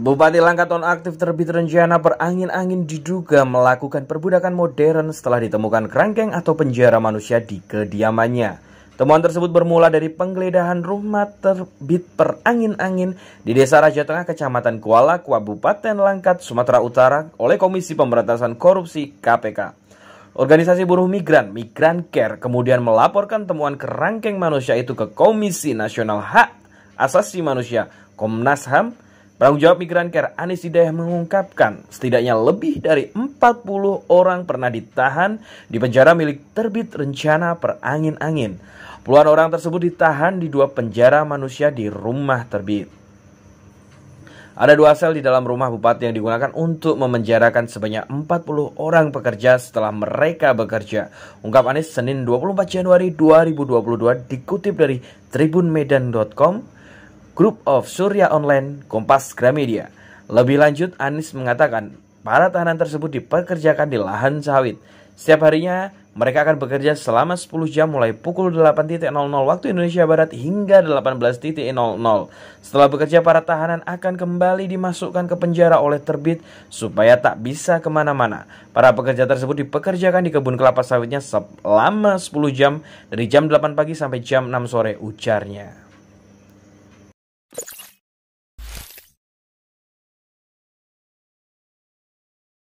Bupati Langkat aktif terbit rencana berangin-angin diduga melakukan perbudakan modern setelah ditemukan kerangkeng atau penjara manusia di kediamannya. Temuan tersebut bermula dari penggeledahan rumah terbit perangin-angin di Desa Raja Tengah, Kecamatan Kuala, Kabupaten Langkat, Sumatera Utara oleh Komisi Pemberantasan Korupsi KPK. Organisasi buruh migran, Migran Care, kemudian melaporkan temuan kerangkeng manusia itu ke Komisi Nasional Hak Asasi Manusia, Komnas HAM, Perang jawab Migran Care Anis Hidayah mengungkapkan setidaknya lebih dari 40 orang pernah ditahan di penjara milik terbit rencana perangin-angin. Puluhan orang tersebut ditahan di dua penjara manusia di rumah terbit. Ada dua sel di dalam rumah bupati yang digunakan untuk memenjarakan sebanyak 40 orang pekerja setelah mereka bekerja. Ungkap Anies Senin 24 Januari 2022 dikutip dari tribunmedan.com Group of Surya Online, Kompas Gramedia. Lebih lanjut, Anies mengatakan para tahanan tersebut dipekerjakan di lahan sawit. Setiap harinya, mereka akan bekerja selama 10 jam mulai pukul 8.00 waktu Indonesia Barat hingga 18.00. Setelah bekerja, para tahanan akan kembali dimasukkan ke penjara oleh terbit supaya tak bisa kemana-mana. Para pekerja tersebut dipekerjakan di kebun kelapa sawitnya selama 10 jam dari jam 8 pagi sampai jam 6 sore ujarnya.